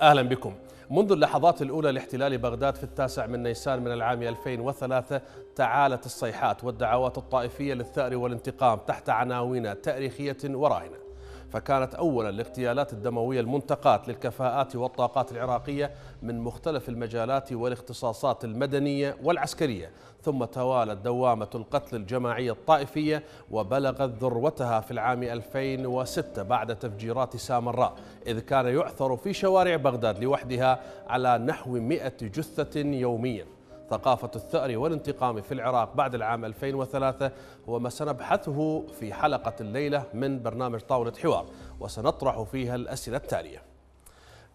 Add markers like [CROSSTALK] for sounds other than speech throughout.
أهلا بكم منذ اللحظات الأولى لاحتلال بغداد في التاسع من نيسان من العام 2003 تعالت الصيحات والدعوات الطائفية للثأر والانتقام تحت عناوين تاريخية وراهنة فكانت أولا الاغتيالات الدموية المنتقاة للكفاءات والطاقات العراقية من مختلف المجالات والاختصاصات المدنية والعسكرية ثم توالت دوامة القتل الجماعية الطائفية وبلغت ذروتها في العام 2006 بعد تفجيرات سامراء إذ كان يعثر في شوارع بغداد لوحدها على نحو 100 جثة يومياً ثقافة الثأر والانتقام في العراق بعد العام 2003 هو ما سنبحثه في حلقة الليلة من برنامج طاولة حوار وسنطرح فيها الأسئلة التالية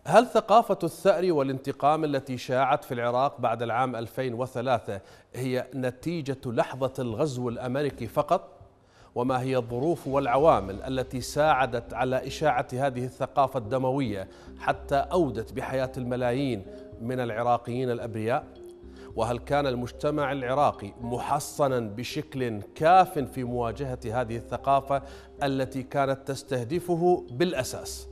هل ثقافة الثأر والانتقام التي شاعت في العراق بعد العام 2003 هي نتيجة لحظة الغزو الأمريكي فقط؟ وما هي الظروف والعوامل التي ساعدت على إشاعة هذه الثقافة الدموية حتى أودت بحياة الملايين من العراقيين الأبرياء؟ وهل كان المجتمع العراقي محصنا بشكل كاف في مواجهه هذه الثقافه التي كانت تستهدفه بالاساس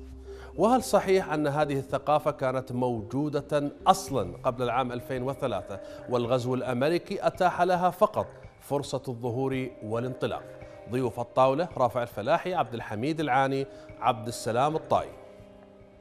وهل صحيح أن هذه الثقافة كانت موجودة أصلا قبل العام 2003 والغزو الأمريكي أتاح لها فقط فرصة الظهور والانطلاق ضيوف الطاولة رافع الفلاحي عبد الحميد العاني عبد السلام الطائي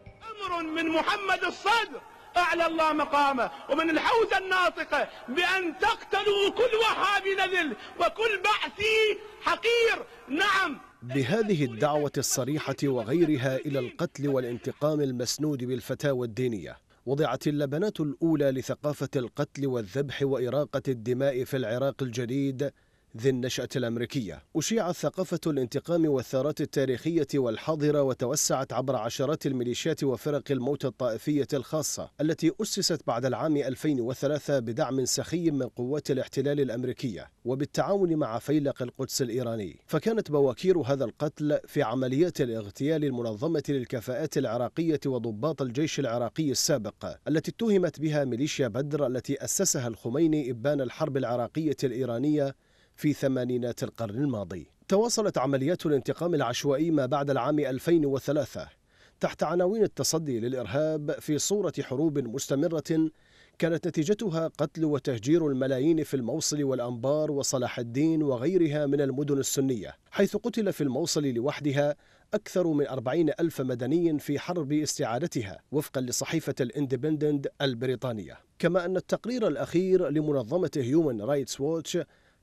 أمر من محمد الصادق أعلى الله مقامه ومن الحوزة الناطقة بأن تقتلوا كل وهابي نذل وكل بعثي حقير نعم بهذه الدعوة الصريحة وغيرها إلى القتل والانتقام المسنود بالفتاوى الدينية وضعت اللبنات الأولى لثقافة القتل والذبح وإراقة الدماء في العراق الجديد ذي النشأة الأمريكية أشيعت ثقافة الانتقام والثارات التاريخية والحاضرة وتوسعت عبر عشرات الميليشيات وفرق الموت الطائفية الخاصة التي أسست بعد العام 2003 بدعم سخي من قوات الاحتلال الأمريكية وبالتعاون مع فيلق القدس الإيراني فكانت بواكير هذا القتل في عمليات الاغتيال المنظمة للكفاءات العراقية وضباط الجيش العراقي السابق التي اتهمت بها ميليشيا بدر التي أسسها الخميني إبان الحرب العراقية الإيرانية في ثمانينات القرن الماضي تواصلت عمليات الانتقام العشوائي ما بعد العام 2003 تحت عناوين التصدي للإرهاب في صورة حروب مستمرة كانت نتيجتها قتل وتهجير الملايين في الموصل والأنبار وصلاح الدين وغيرها من المدن السنية حيث قتل في الموصل لوحدها أكثر من أربعين ألف مدني في حرب استعادتها وفقا لصحيفة الاندبندنت البريطانية كما أن التقرير الأخير لمنظمة هيومن رايتس ووتش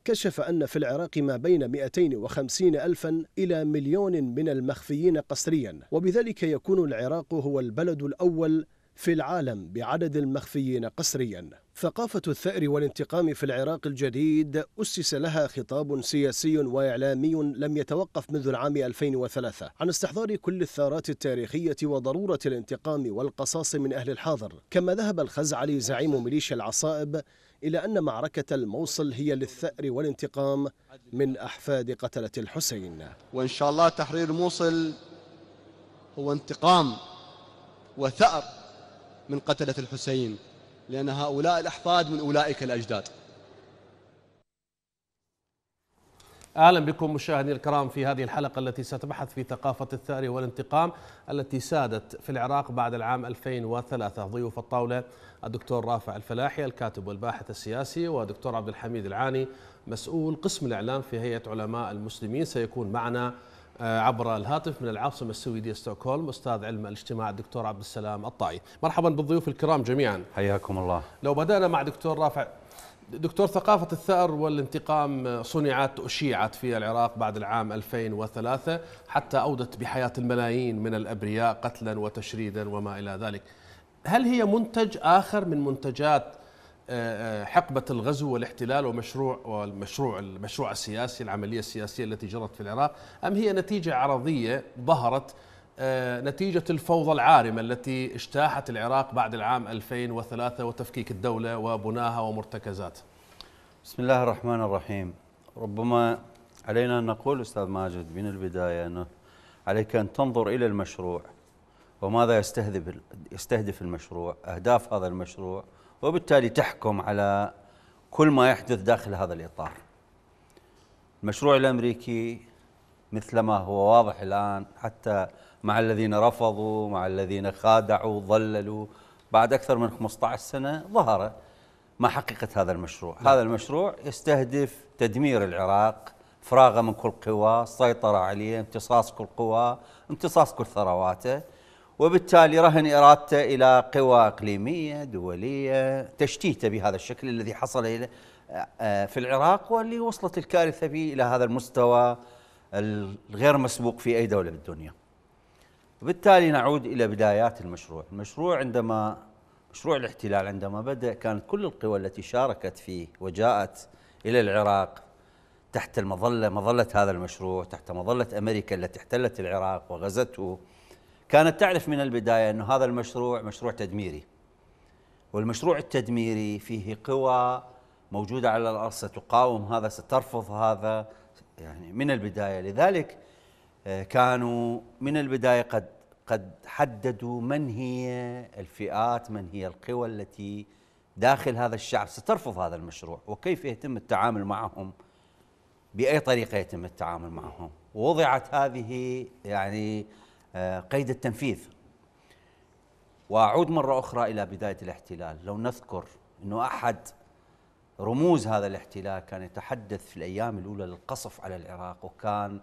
كشف أن في العراق ما بين 250 ألفا إلى مليون من المخفيين قسريا وبذلك يكون العراق هو البلد الأول في العالم بعدد المخفيين قسريا ثقافة الثأر والانتقام في العراق الجديد أسس لها خطاب سياسي وإعلامي لم يتوقف منذ العام 2003 عن استحضار كل الثارات التاريخية وضرورة الانتقام والقصاص من أهل الحاضر كما ذهب الخزعلي زعيم ميليشيا العصائب إلى أن معركة الموصل هي للثأر والانتقام من أحفاد قتلة الحسين وإن شاء الله تحرير الموصل هو انتقام وثأر من قتلة الحسين لأن هؤلاء الأحفاد من أولئك الأجداد اهلا بكم مشاهدينا الكرام في هذه الحلقه التي ستبحث في ثقافه الثأر والانتقام التي سادت في العراق بعد العام 2003 ضيوف الطاوله الدكتور رافع الفلاحي الكاتب والباحث السياسي ودكتور عبد الحميد العاني مسؤول قسم الإعلام في هيئة علماء المسلمين سيكون معنا آه، عبر الهاتف من العاصمة السويدية ستوكهولم أستاذ علم الاجتماع الدكتور عبد السلام الطائي مرحبا بالضيوف الكرام جميعا حياكم الله لو بدأنا مع دكتور رافع دكتور ثقافة الثأر والانتقام آه، صنعت أشيعت في العراق بعد العام 2003 حتى أودت بحياة الملايين من الأبرياء قتلا وتشريدا وما إلى ذلك هل هي منتج آخر من منتجات آه، آه، حقبة الغزو والاحتلال ومشروع والمشروع المشروع السياسي العملية السياسية التي جرت في العراق أم هي نتيجة عرضية ظهرت آه، نتيجة الفوضى العارمة التي اجتاحت العراق بعد العام 2003 وتفكيك الدولة وبناها ومرتكزاتها بسم الله الرحمن الرحيم ربما علينا أن نقول أستاذ ماجد من البداية أنه عليك أن تنظر إلى المشروع وماذا يستهدف يستهدف المشروع اهداف هذا المشروع وبالتالي تحكم على كل ما يحدث داخل هذا الاطار المشروع الامريكي مثل ما هو واضح الان حتى مع الذين رفضوا مع الذين خادعوا ضللوا بعد اكثر من 15 سنه ظهر ما حقيقه هذا المشروع نعم. هذا المشروع يستهدف تدمير العراق فراغه من كل قوى السيطره عليه امتصاص كل قوى امتصاص كل ثرواته وبالتالي رهن إرادته إلى قوى إقليمية دولية تشتيته بهذا الشكل الذي حصل آه، آه، في العراق واللي وصلت الكارثة به إلى هذا المستوى الغير مسبوق في أي دولة بالدنيا وبالتالي نعود إلى بدايات المشروع المشروع عندما مشروع الاحتلال عندما بدأ كانت كل القوى التي شاركت فيه وجاءت إلى العراق تحت المظلة مظلة هذا المشروع تحت مظلة أمريكا التي احتلت العراق وغزته كانت تعرف من البداية أن هذا المشروع مشروع تدميري والمشروع التدميري فيه قوى موجودة على الأرض ستقاوم هذا سترفض هذا يعني من البداية لذلك آه، كانوا من البداية قد قد حددوا من هي الفئات من هي القوى التي داخل هذا الشعب سترفض هذا المشروع وكيف يتم التعامل معهم بأي طريقة يتم التعامل معهم ووضعت هذه يعني آه، قيد التنفيذ واعود مره اخرى الى بدايه الاحتلال لو نذكر انه احد رموز هذا الاحتلال كان يتحدث في الايام الاولى للقصف على العراق وكان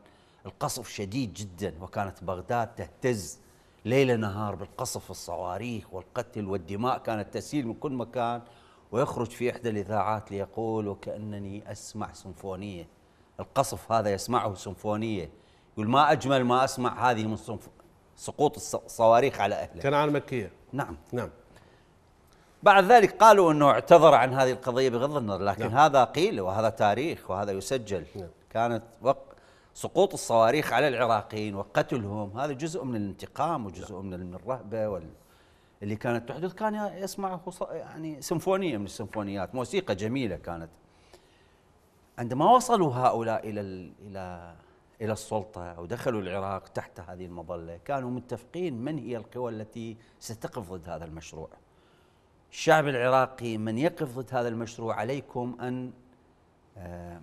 القصف شديد جدا وكانت بغداد تهتز ليل نهار بالقصف والصواريخ والقتل والدماء كانت تسيل من كل مكان ويخرج في احدى الاذاعات ليقول وكانني اسمع سمفونيه القصف هذا يسمعه سمفونيه يقول ما اجمل ما اسمع هذه من سقوط الصواريخ على أهله كان عن مكيه نعم نعم بعد ذلك قالوا أنه اعتذر عن هذه القضية بغض النظر لكن نعم. هذا قيل وهذا تاريخ وهذا يسجل نعم. كانت وق... سقوط الصواريخ على العراقيين وقتلهم هذا جزء من الانتقام وجزء نعم. من الرهبة وال... اللي كانت تحدث كان يسمع يعني سيمفونية من السيمفونيات موسيقى جميلة كانت عندما وصلوا هؤلاء إلى ال... إلى إلى السلطة ودخلوا العراق تحت هذه المظلة كانوا متفقين من هي القوى التي ستقف ضد هذا المشروع الشعب العراقي من يقف ضد هذا المشروع عليكم أن آه،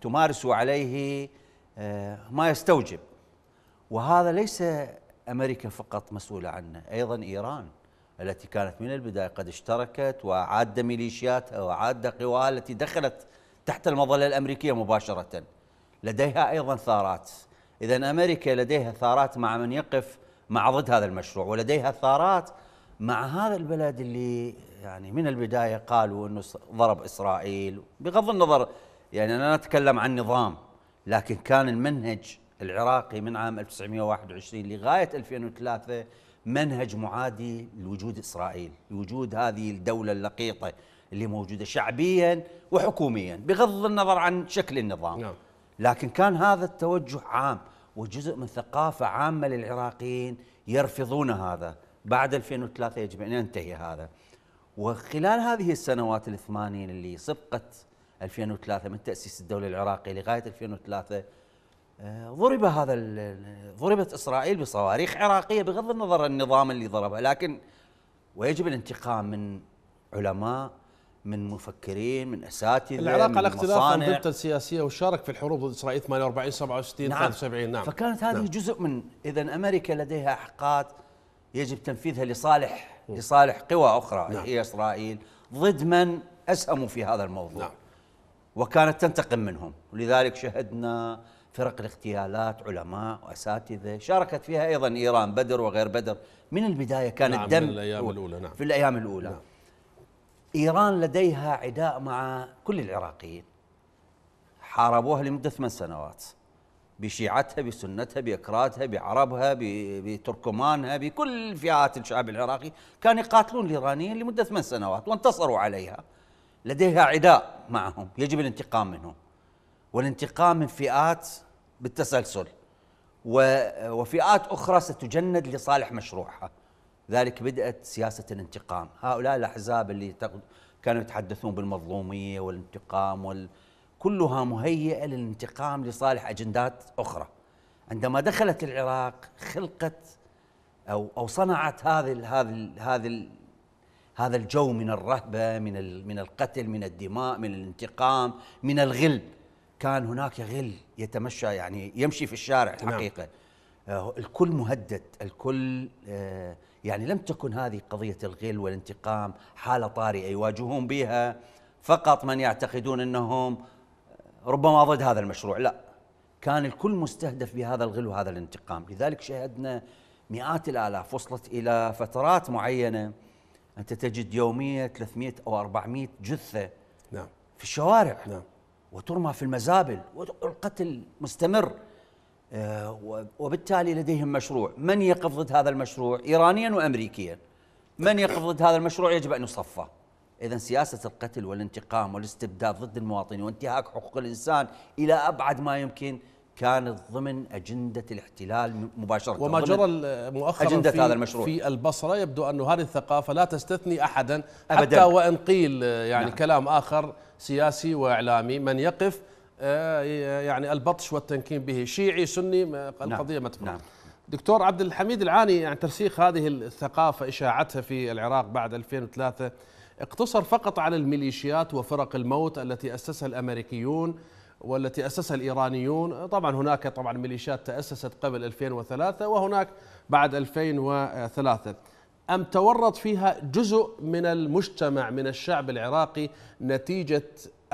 تمارسوا عليه آه، ما يستوجب وهذا ليس أمريكا فقط مسؤولة عنه أيضا إيران التي كانت من البداية قد اشتركت وعاد ميليشياتها وعاد قواها التي دخلت تحت المظلة الأمريكية مباشرةً لديها أيضا ثارات إذا أمريكا لديها ثارات مع من يقف مع ضد هذا المشروع ولديها ثارات مع هذا البلد اللي يعني من البداية قالوا أنه ضرب إسرائيل بغض النظر يعني أنا أتكلم عن نظام لكن كان المنهج العراقي من عام 1921 لغاية 2003 منهج معادي لوجود إسرائيل لوجود هذه الدولة اللقيطة اللي موجودة شعبيا وحكوميا بغض النظر عن شكل النظام نعم. لكن كان هذا التوجه عام وجزء من ثقافة عامة للعراقيين يرفضون هذا بعد 2003 يجب أن ينتهي هذا وخلال هذه السنوات الثمانين اللي سبقت 2003 من تأسيس الدولة العراقية لغاية 2003 آه، ضرب هذا ضربت إسرائيل بصواريخ عراقية بغض النظر النظام اللي ضربها لكن ويجب الانتقام من علماء من مفكرين من اساتذه العراق من على اختلاف انظمته السياسيه وشارك في الحروب ضد اسرائيل 48 67 نعم 73 نعم فكانت هذه نعم. جزء من اذا امريكا لديها احقاد يجب تنفيذها لصالح م. لصالح قوى اخرى نعم. هي اسرائيل ضد من اسهموا في هذا الموضوع نعم. وكانت تنتقم منهم ولذلك شهدنا فرق الاغتيالات علماء واساتذه شاركت فيها ايضا ايران بدر وغير بدر من البدايه كان نعم الدم في الايام الاولى نعم في الايام الاولى نعم. إيران لديها عداء مع كل العراقيين حاربوها لمدة ثمان سنوات بشيعتها بسنتها بأكرادها بعربها بتركمانها بكل فئات الشعب العراقي كانوا يقاتلون الإيرانيين لمدة ثمان سنوات وانتصروا عليها لديها عداء معهم يجب الانتقام منهم والانتقام من فئات بالتسلسل وفئات أخرى ستجند لصالح مشروعها ذلك بدأت سياسة الانتقام هؤلاء الأحزاب اللي كانوا يتحدثون بالمظلومية والانتقام وال... كلها مهيئة للانتقام لصالح أجندات أخرى عندما دخلت العراق خلقت أو أو صنعت هذه هذه هذه هذا الجو من الرهبة من من القتل من الدماء من الانتقام من الغل كان هناك غل يتمشى يعني يمشي في الشارع حقيقة آه، الكل مهدد الكل آه يعني لم تكن هذه قضية الغل والانتقام حالة طارئة يواجهون بها فقط من يعتقدون أنهم ربما ضد هذا المشروع لا كان الكل مستهدف بهذا الغل وهذا الانتقام لذلك شاهدنا مئات الآلاف وصلت إلى فترات معينة أنت تجد يوميا 300 أو 400 جثة نعم. في الشوارع نعم. وترمى في المزابل والقتل مستمر آه، وبالتالي لديهم مشروع من يقف ضد هذا المشروع إيرانيا وأمريكيا من يقف ضد هذا المشروع يجب أن يصفى إذا سياسة القتل والانتقام والاستبداد ضد المواطنين وانتهاك حقوق الإنسان إلى أبعد ما يمكن كانت ضمن أجندة الاحتلال مباشرة وما جرى مؤخرا أجندة في هذا المشروع في البصرة يبدو أن هذه الثقافة لا تستثني أحدا أبداً. حتى وإن قيل آه، يعني نعم. كلام آخر سياسي وإعلامي من يقف آه، يعني البطش والتنكين به شيعي سني نعم، القضية نعم. متفرقة نعم. دكتور عبد الحميد العاني يعني ترسيخ هذه الثقافة إشاعتها في العراق بعد 2003 اقتصر فقط على الميليشيات وفرق الموت التي أسسها الأمريكيون والتي أسسها الإيرانيون طبعا هناك طبعا ميليشيات تأسست قبل 2003 وهناك بعد 2003 أم تورط فيها جزء من المجتمع من الشعب العراقي نتيجة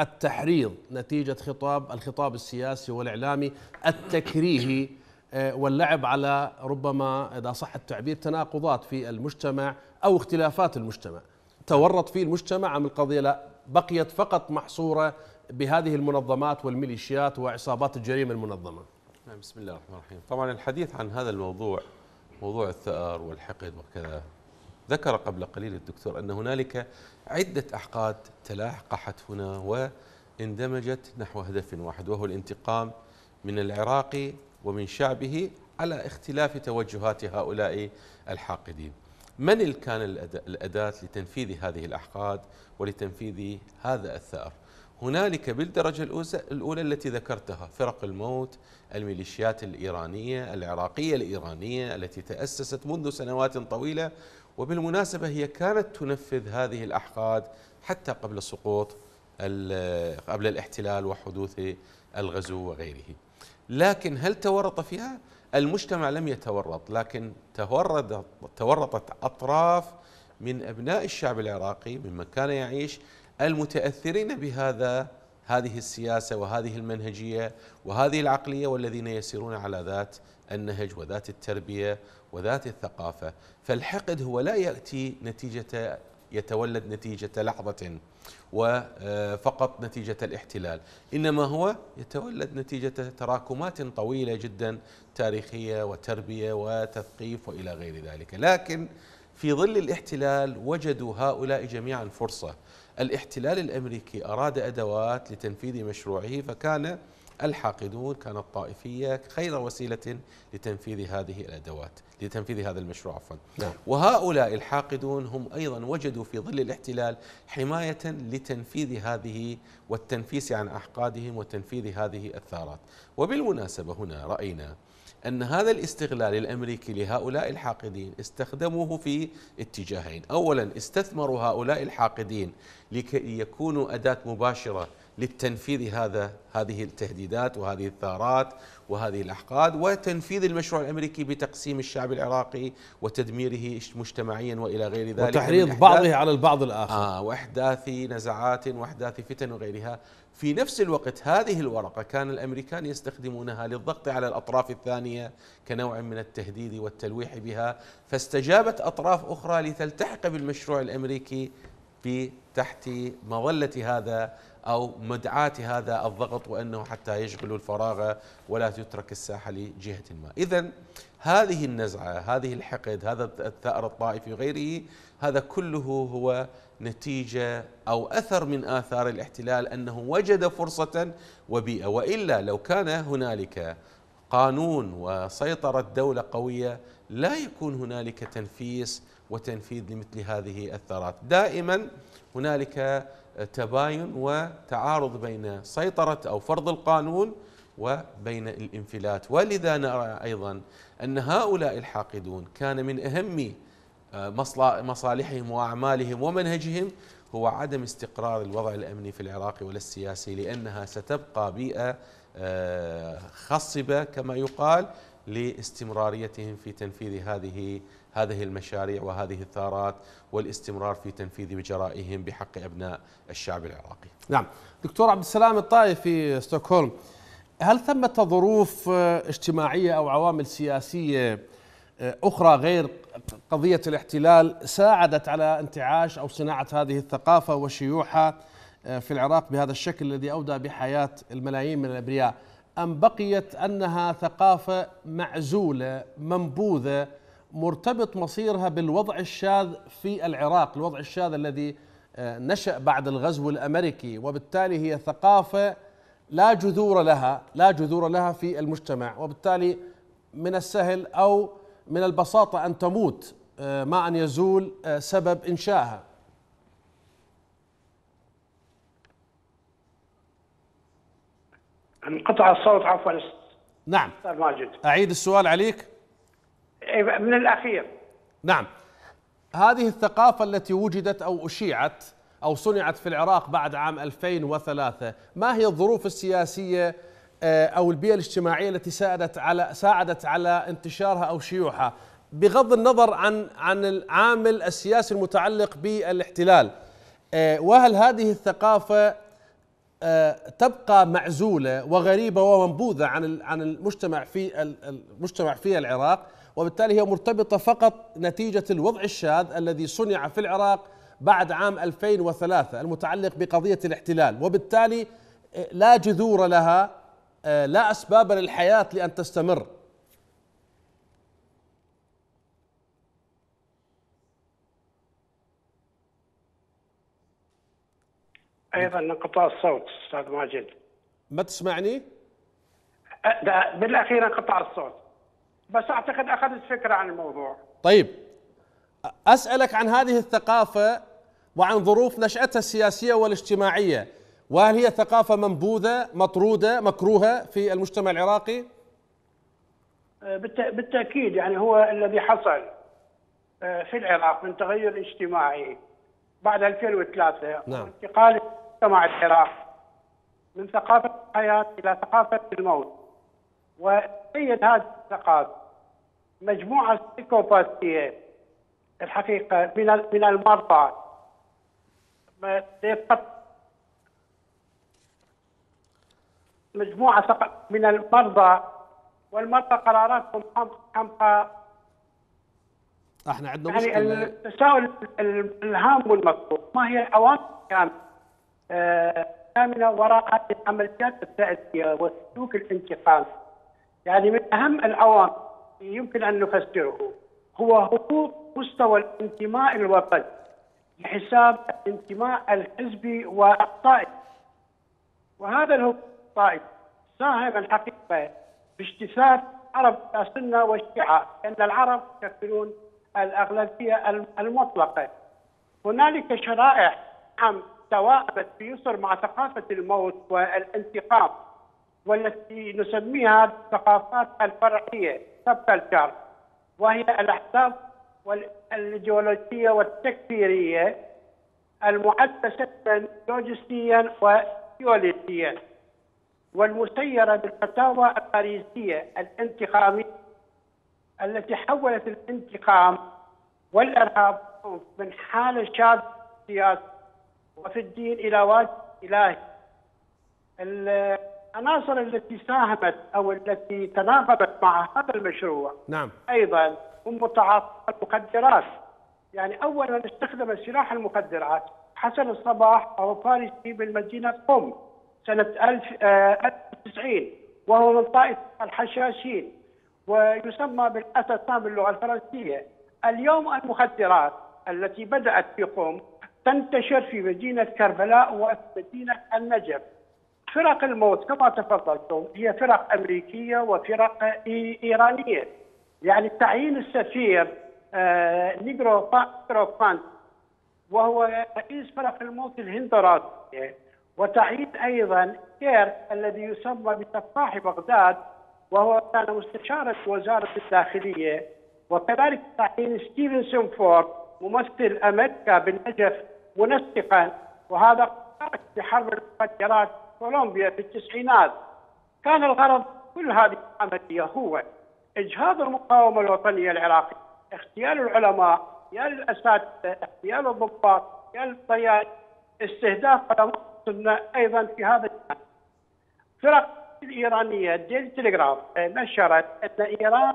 التحريض نتيجة خطاب الخطاب السياسي والإعلامي التكريهي آه، واللعب على ربما إذا صح التعبير تناقضات في المجتمع أو اختلافات المجتمع تورط فيه المجتمع أم القضية لا بقيت فقط محصورة بهذه المنظمات والميليشيات وعصابات الجريمة المنظمة نعم، بسم الله الرحمن الرحيم طبعا الحديث عن هذا الموضوع موضوع الثأر والحقد وكذا ذكر قبل قليل الدكتور أن هنالك عدة أحقاد تلاحقحت هنا واندمجت نحو هدف واحد وهو الانتقام من العراق ومن شعبه على اختلاف توجهات هؤلاء الحاقدين من كان الأداة لتنفيذ هذه الأحقاد ولتنفيذ هذا الثأر هنالك بالدرجة الأولى التي ذكرتها فرق الموت الميليشيات الإيرانية العراقية الإيرانية التي تأسست منذ سنوات طويلة وبالمناسبة هي كانت تنفذ هذه الأحقاد حتى قبل سقوط قبل الاحتلال وحدوث الغزو وغيره لكن هل تورط فيها؟ المجتمع لم يتورط لكن تورط تورطت أطراف من أبناء الشعب العراقي ممن كان يعيش المتأثرين بهذا هذه السياسه وهذه المنهجيه وهذه العقليه والذين يسيرون على ذات النهج وذات التربيه وذات الثقافه، فالحقد هو لا ياتي نتيجه يتولد نتيجه لحظه وفقط آه، نتيجه الاحتلال، انما هو يتولد نتيجه تراكمات طويله جدا تاريخيه وتربيه وتثقيف والى غير ذلك، لكن في ظل الاحتلال وجدوا هؤلاء جميعا فرصه الاحتلال الامريكي اراد ادوات لتنفيذ مشروعه فكان الحاقدون كان الطائفية خير وسيلة لتنفيذ هذه الأدوات لتنفيذ هذا المشروع عفوا نعم. وهؤلاء الحاقدون هم أيضا وجدوا في ظل الاحتلال حماية لتنفيذ هذه والتنفيس عن أحقادهم وتنفيذ هذه الثارات وبالمناسبة هنا رأينا أن هذا الاستغلال الأمريكي لهؤلاء الحاقدين استخدموه في اتجاهين أولا استثمروا هؤلاء الحاقدين لكي يكونوا أداة مباشرة للتنفيذ هذا هذه التهديدات وهذه الثارات وهذه الاحقاد وتنفيذ المشروع الامريكي بتقسيم الشعب العراقي وتدميره مجتمعيا والى غير ذلك وتحريض بعضه على البعض الاخر آه واحداث نزعات واحداث فتن وغيرها في نفس الوقت هذه الورقه كان الامريكان يستخدمونها للضغط على الاطراف الثانيه كنوع من التهديد والتلويح بها فاستجابت اطراف اخرى لتلتحق بالمشروع الامريكي تحت مظله هذا أو مدعاة هذا الضغط وأنه حتى يشغلوا الفراغ ولا تترك الساحة لجهة ما إذا هذه النزعة هذه الحقد هذا الثأر الطائفي وغيره هذا كله هو نتيجة أو أثر من آثار الاحتلال أنه وجد فرصة وبيئة وإلا لو كان هنالك قانون وسيطرة دولة قوية لا يكون هنالك تنفيس وتنفيذ لمثل هذه الثارات دائما هنالك تباين وتعارض بين سيطرة أو فرض القانون وبين الانفلات ولذا نرى أيضا أن هؤلاء الحاقدون كان من أهم آه، مصالحهم وأعمالهم ومنهجهم هو عدم استقرار الوضع الأمني في العراق ولا السياسي لأنها ستبقى بيئة آه، خصبة كما يقال لاستمراريتهم في تنفيذ هذه هذه المشاريع وهذه الثارات والاستمرار في تنفيذ جرائهم بحق أبناء الشعب العراقي نعم دكتور عبد السلام الطائفي ستوكهولم هل ثمة ظروف آه، اجتماعية أو عوامل سياسية آه، أخرى غير قضية الاحتلال ساعدت على انتعاش أو صناعة هذه الثقافة وشيوعها آه، في العراق بهذا الشكل الذي أودى بحياة الملايين من الأبرياء أم بقيت أنها ثقافة معزولة منبوذة مرتبط مصيرها بالوضع الشاذ في العراق الوضع الشاذ الذي آه، نشأ بعد الغزو الأمريكي وبالتالي هي ثقافة لا جذور لها لا جذور لها في المجتمع وبالتالي من السهل أو من البساطة أن تموت آه، ما أن يزول آه، سبب إنشائها انقطع الصوت عفوا نعم ماجد أعيد السؤال عليك إيه، من الاخير نعم هذه الثقافة التي وجدت أو أشيعت أو صنعت في العراق بعد عام 2003 ما هي الظروف السياسية آه، أو البيئة الاجتماعية التي ساعدت على ساعدت على انتشارها أو شيوعها بغض النظر عن عن العامل السياسي المتعلق بالاحتلال آه، وهل هذه الثقافة آه، تبقى معزولة وغريبة ومنبوذة عن عن المجتمع في المجتمع في العراق وبالتالي هي مرتبطة فقط نتيجة الوضع الشاذ الذي صنع في العراق بعد عام 2003 المتعلق بقضية الاحتلال وبالتالي آه، لا جذور لها آه، لا أسباب للحياة لأن تستمر ايضا انقطاع الصوت استاذ ماجد ما تسمعني؟ أه، بالاخير انقطاع الصوت بس اعتقد اخذت فكره عن الموضوع طيب اسالك عن هذه الثقافه وعن ظروف نشاتها السياسيه والاجتماعيه وهل هي ثقافه منبوذه مطروده مكروهه في المجتمع العراقي أه، بالتاكيد يعني هو الذي حصل أه، في العراق من تغير اجتماعي بعد 2003 نعم. انتقال مجتمع العراق من ثقافه الحياه الى ثقافه الموت وسيد هذه الثقافه مجموعه سيكوباتيه الحقيقه من من المرضى مجموعه من المرضى والمرضى قراراتهم حمقى احنا عندنا يعني التساؤل الهام والمطلوب ما هي العوامل الكامنه آه، وراء هذه العمليات التأدية والسلوك الانتقامي يعني من اهم العوامل يمكن أن نفسره هو هبوط مستوى الانتماء الوطني بحساب الانتماء الحزبي والطائفي وهذا الهبوط الطائفي ساهم الحقيقة باجتثاث العرب السنة والشيعة لأن العرب يمثلون الأغلبية المطلقة هنالك شرائح عام توائمت في يسر مع ثقافة الموت والانتقام والتي نسميها الثقافات الفرعيه سب كلتشر وهي الاحساب والايديولوجيه والتكفيريه المعدة شكلا لوجستيا وجيولوجيا والمسيرة بالفتاوى الباريسية الانتقامية التي حولت الانتقام والإرهاب من حال شاذ سياسي وفي الدين إلى واجب إلهي العناصر التي ساهمت او التي تناغمت مع هذا المشروع نعم ايضا هم المخدرات يعني اولا استخدم السلاح المخدرات حسن الصباح وهو فارسي من مدينه قم سنه 1990 آه، وهو من طائفه الحشاشين ويسمى بالاسد باللغه الفرنسيه اليوم المخدرات التي بدات في قم تنتشر في مدينه كربلاء ومدينه النجف فرق الموت كما تفضلتم هي فرق امريكيه وفرق ايرانيه يعني تعيين السفير آه، نيجرو بانت وهو رئيس فرق الموت الهندراتيه وتعيين ايضا كير الذي يسمى بتفاح بغداد وهو كان مستشارة وزاره الداخليه وكذلك تعيين ستيفنسون فورد ممثل امريكا بالنجف منسقا وهذا في حرب المخدرات كولومبيا في التسعينات كان الغرض كل هذه العملية هو إجهاض المقاومة الوطنية العراقية اغتيال العلماء اغتيال الأساتذة اغتيال الضباط اغتيال الطيار استهداف علماء السنة أيضا في هذا الجانب فرق الإيرانية ديلي تليغراف آه، نشرت أن إيران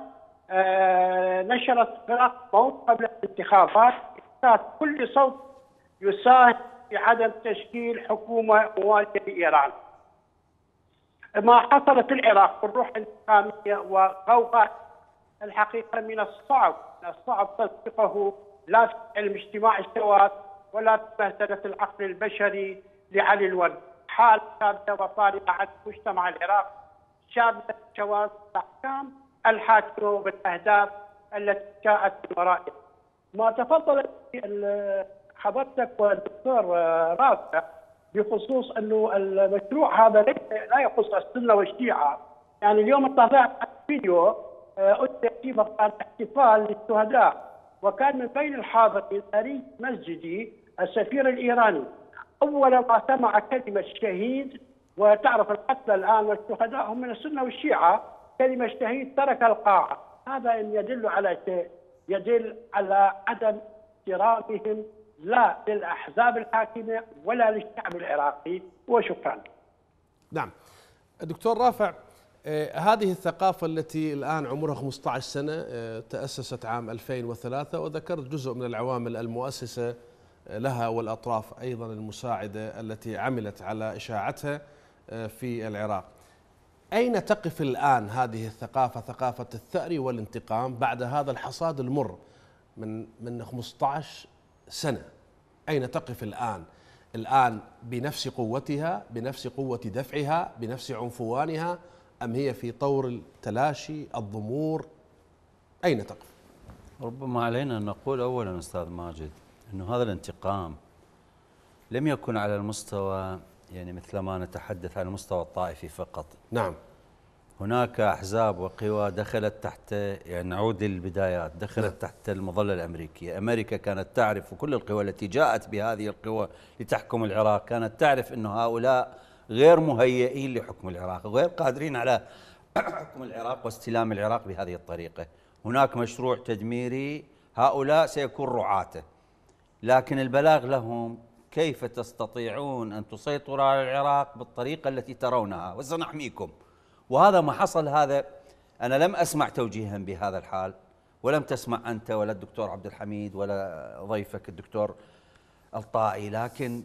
آه، نشرت فرق موت قبل الانتخابات كل صوت يساهم بعدم تشكيل حكومه مواجهه لايران. ما حصل في العراق بالروح الانتقاميه وغوغاء الحقيقه من الصعب من الصعب تصديقه لا في علم اجتماع الشواذ ولا في مهزله العقل البشري لعلي الورد. حال ثابته وطارئه على المجتمع العراقي شابة الشواذ الاحكام الحاكمه بالاهداف التي جاءت من ورائها. ما تفضل حضرتك والدكتور آه، رافع بخصوص انه المشروع هذا ليس لا يخص السنه والشيعه يعني اليوم طلعت على فيديو أتي آه، في مكان احتفال للشهداء وكان من بين الحاضرين خريج مسجدي السفير الايراني اول ما سمع كلمه شهيد وتعرف القتلى الان والشهداء هم من السنه والشيعه كلمه شهيد ترك القاعه هذا يدل على شيء يدل على عدم احترامهم لا للأحزاب الحاكمة ولا للشعب العراقي وشكرا نعم دكتور رافع آه، هذه الثقافة التي الآن عمرها 15 سنة آه، تأسست عام 2003 وذكرت جزء من العوامل المؤسسة آه، لها والأطراف أيضا المساعدة التي عملت على إشاعتها في العراق أين تقف الآن هذه الثقافة ثقافة الثأر والانتقام بعد هذا الحصاد المر من من 15 سنة أين تقف الآن؟ الآن بنفس قوتها بنفس قوة دفعها بنفس عنفوانها أم هي في طور التلاشي الضمور أين تقف؟ ربما علينا أن نقول أولا أستاذ ماجد أنه هذا الانتقام لم يكن على المستوى يعني مثل ما نتحدث عن المستوى الطائفي فقط نعم هناك أحزاب وقوى دخلت تحت يعني نعود للبدايات دخلت نعم. تحت المظلة الأمريكية أمريكا كانت تعرف وكل القوى التي جاءت بهذه القوى لتحكم العراق كانت تعرف انه هؤلاء غير مهيئين لحكم العراق غير قادرين على [COUGHS] حكم العراق واستلام العراق بهذه الطريقة هناك مشروع تدميري هؤلاء سيكون رعاته لكن البلاغ لهم كيف تستطيعون أن تسيطروا على العراق بالطريقة التي ترونها وسنحميكم وهذا ما حصل هذا أنا لم أسمع توجيها بهذا الحال ولم تسمع أنت ولا الدكتور عبد الحميد ولا ضيفك الدكتور الطائي لكن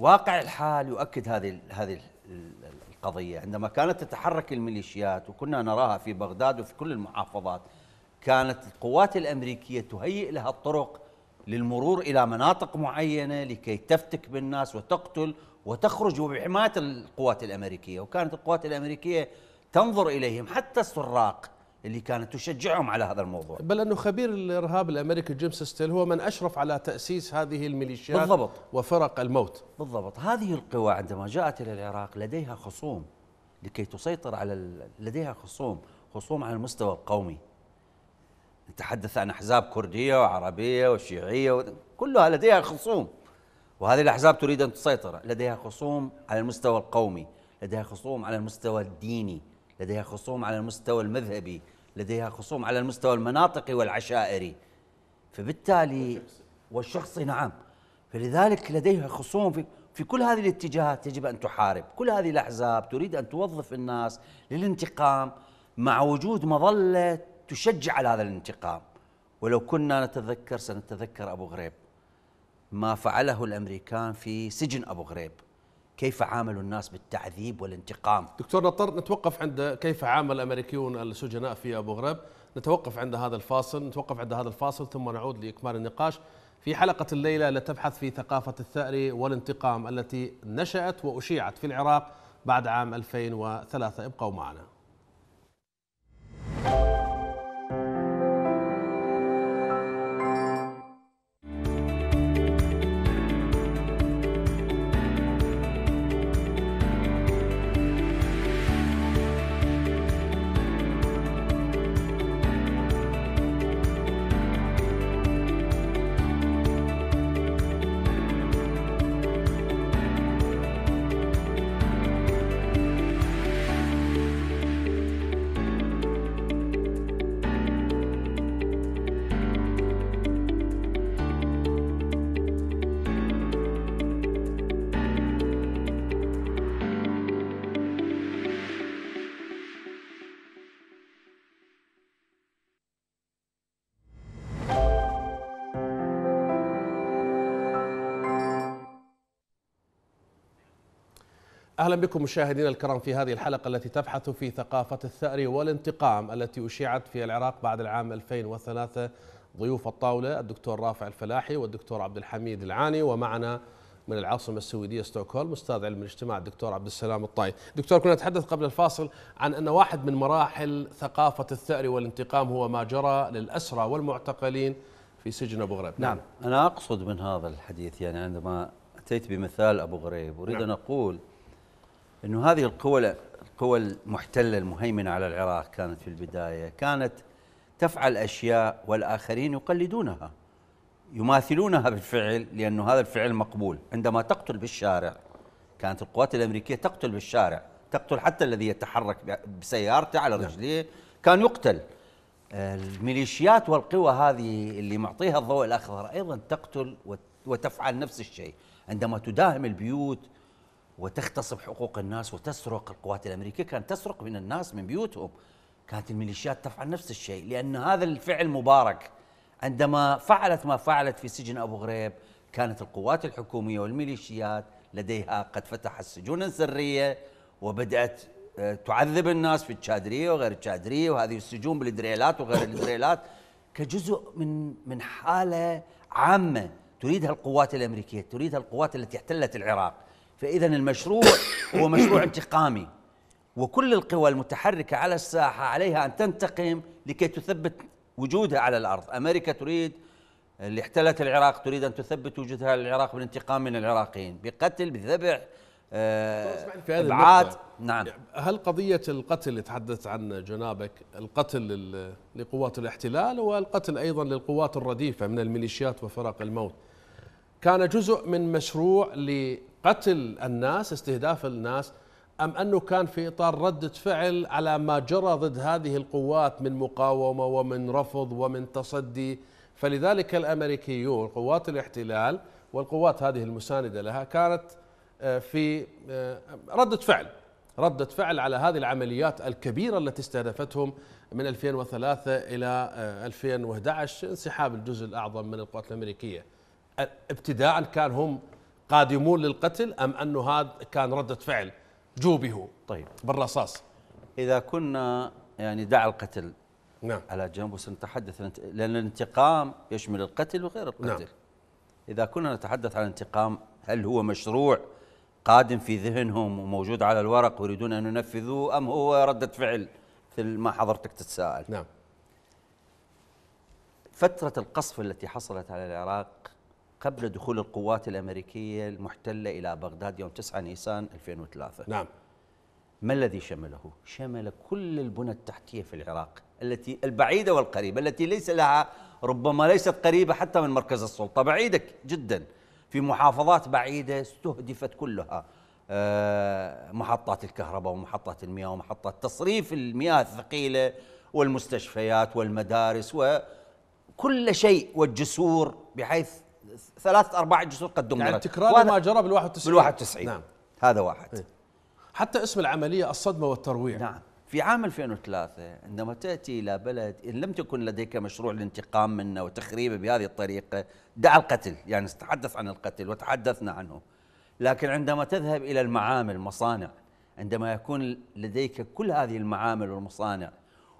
واقع الحال يؤكد هذه هذه القضية عندما كانت تتحرك الميليشيات وكنا نراها في بغداد وفي كل المحافظات كانت القوات الأمريكية تهيئ لها الطرق للمرور إلى مناطق معينة لكي تفتك بالناس وتقتل وتخرج بحماية القوات الأمريكية وكانت القوات الأمريكية تنظر إليهم حتى السراق اللي كانت تشجعهم على هذا الموضوع بل أنه خبير الإرهاب الأمريكي جيمس ستيل هو من أشرف على تأسيس هذه الميليشيات بالضبط وفرق الموت بالضبط هذه القوى عندما جاءت إلى العراق لديها خصوم لكي تسيطر على ال... لديها خصوم خصوم على المستوى القومي نتحدث عن أحزاب كردية وعربية وشيعية و... كلها لديها خصوم وهذه الأحزاب تريد أن تسيطر لديها خصوم على المستوى القومي لديها خصوم على المستوى الديني لديها خصوم على المستوى المذهبي لديها خصوم على المستوى المناطقي والعشائري فبالتالي والشخصي نعم فلذلك لديها خصوم في في كل هذه الاتجاهات يجب ان تحارب، كل هذه الاحزاب تريد ان توظف الناس للانتقام مع وجود مظله تشجع على هذا الانتقام. ولو كنا نتذكر سنتذكر ابو غريب ما فعله الامريكان في سجن ابو غريب كيف عاملوا الناس بالتعذيب والانتقام دكتور نضطر نتوقف عند كيف عامل الامريكيون السجناء في ابو غريب نتوقف عند هذا الفاصل نتوقف عند هذا الفاصل ثم نعود لاكمال النقاش في حلقة الليلة لتبحث في ثقافة الثأر والانتقام التي نشأت وأشيعت في العراق بعد عام 2003 ابقوا معنا أهلا بكم مشاهدينا الكرام في هذه الحلقة التي تبحث في ثقافة الثأر والانتقام التي أشيعت في العراق بعد العام 2003 ضيوف الطاولة الدكتور رافع الفلاحي والدكتور عبد الحميد العاني ومعنا من العاصمة السويدية ستوكهولم أستاذ علم الاجتماع الدكتور عبد السلام الطاي دكتور كنا نتحدث قبل الفاصل عن أن واحد من مراحل ثقافة الثأر والانتقام هو ما جرى للأسرى والمعتقلين في سجن أبو غريب نعم أنا أقصد من هذا الحديث يعني عندما أتيت بمثال أبو غريب أريد نعم. أن أقول انه هذه القوى القوى المحتله المهيمنه على العراق كانت في البدايه كانت تفعل اشياء والاخرين يقلدونها يماثلونها بالفعل لانه هذا الفعل مقبول عندما تقتل بالشارع كانت القوات الامريكيه تقتل بالشارع تقتل حتى الذي يتحرك بسيارته على نعم. رجليه كان يقتل الميليشيات والقوى هذه اللي معطيها الضوء الاخضر ايضا تقتل وتفعل نفس الشيء عندما تداهم البيوت وتغتصب حقوق الناس وتسرق القوات الامريكيه كانت تسرق من الناس من بيوتهم كانت الميليشيات تفعل نفس الشيء لان هذا الفعل مبارك عندما فعلت ما فعلت في سجن ابو غريب كانت القوات الحكوميه والميليشيات لديها قد فتحت سجونا سريه وبدات آه، تعذب الناس في التشادريه وغير التشادريه وهذه السجون بالدريلات وغير الدريلات كجزء من من حاله عامه تريدها القوات الامريكيه تريدها القوات التي احتلت العراق فإذا المشروع هو مشروع انتقامي وكل القوى المتحركة على الساحة عليها أن تنتقم لكي تثبت وجودها على الأرض أمريكا تريد اللي احتلت العراق تريد أن تثبت وجودها للعراق بالانتقام من العراقيين بقتل بذبح آه في هذه بعات نعم هل قضية القتل اللي تحدثت عن جنابك القتل لقوات الاحتلال والقتل أيضا للقوات الرديفة من الميليشيات وفرق الموت كان جزء من مشروع قتل الناس استهداف الناس أم أنه كان في إطار ردة فعل على ما جرى ضد هذه القوات من مقاومة ومن رفض ومن تصدي فلذلك الأمريكيون قوات الاحتلال والقوات هذه المساندة لها كانت آه، في آه، ردة فعل ردة فعل على هذه العمليات الكبيرة التي استهدفتهم من 2003 إلى 2011 آه، انسحاب الجزء الأعظم من القوات الأمريكية ابتداء كان هم قادمون للقتل أم أنه هذا كان ردة فعل جوبي طيب بالرصاص إذا كنا يعني دعا القتل نعم على جنب وسنتحدث لأن الانتقام يشمل القتل وغير نعم. القتل نعم. إذا كنا نتحدث عن الانتقام هل هو مشروع قادم في ذهنهم وموجود على الورق ويريدون أن ينفذوه أم هو ردة فعل مثل ما حضرتك تتساءل نعم فترة القصف التي حصلت على العراق قبل دخول القوات الأمريكية المحتلة إلى بغداد يوم 9 نيسان 2003 نعم ما الذي شمله؟ شمل كل البنى التحتية في العراق التي البعيدة والقريبة التي ليس لها ربما ليست قريبة حتى من مركز السلطة بعيدة جدا في محافظات بعيدة استهدفت كلها آه، محطات الكهرباء ومحطات المياه ومحطات تصريف المياه الثقيلة والمستشفيات والمدارس وكل شيء والجسور بحيث ثلاثة أرباع جسور قد دمرت يعني تكرار ما جرى بال 91 بال 91 نعم هذا واحد إيه. حتى اسم العملية الصدمة والترويع نعم في عام 2003 عندما تأتي إلى بلد إن لم تكن لديك مشروع للانتقام منه وتخريبه بهذه الطريقة دع القتل يعني نتحدث عن القتل وتحدثنا عنه لكن عندما تذهب إلى المعامل مصانع عندما يكون لديك كل هذه المعامل والمصانع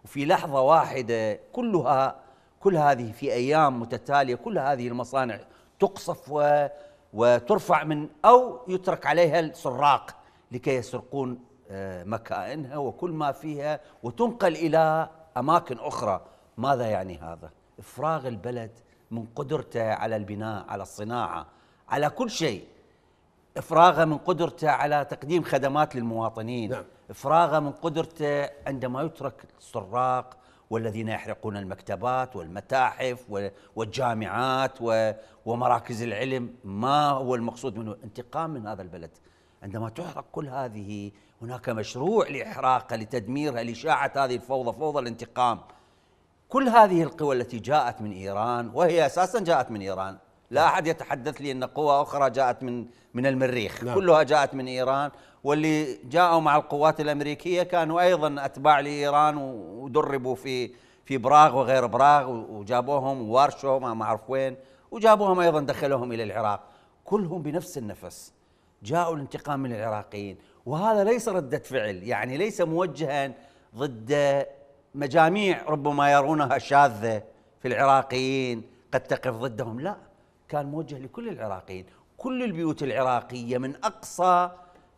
وفي لحظة واحدة كلها كل هذه في أيام متتالية كل هذه المصانع تقصف و وترفع من أو يترك عليها السراق لكي يسرقون آه، مكائنها وكل ما فيها وتنقل إلى أماكن أخرى ماذا يعني هذا؟ إفراغ البلد من قدرته على البناء على الصناعة على كل شيء إفراغه من قدرته على تقديم خدمات للمواطنين نعم. إفراغه من قدرته عندما يترك السراق والذين يحرقون المكتبات والمتاحف والجامعات ومراكز العلم ما هو المقصود منه انتقام من هذا البلد عندما تحرق كل هذه هناك مشروع لإحراقها لتدميرها لإشاعة هذه الفوضى فوضى الانتقام كل هذه القوى التي جاءت من إيران وهي أساسا جاءت من إيران لا أحد يتحدث لي أن قوى أخرى جاءت من من المريخ نعم. كلها جاءت من إيران واللي جاءوا مع القوات الأمريكية كانوا أيضا أتباع لإيران ودربوا في في براغ وغير براغ وجابوهم وارشو ما اعرف وين وجابوهم أيضا دخلوهم إلى العراق كلهم بنفس النفس جاءوا الانتقام من العراقيين وهذا ليس ردة فعل يعني ليس موجها ضد مجاميع ربما يرونها شاذة في العراقيين قد تقف ضدهم لا كان موجه لكل العراقيين كل البيوت العراقية من أقصى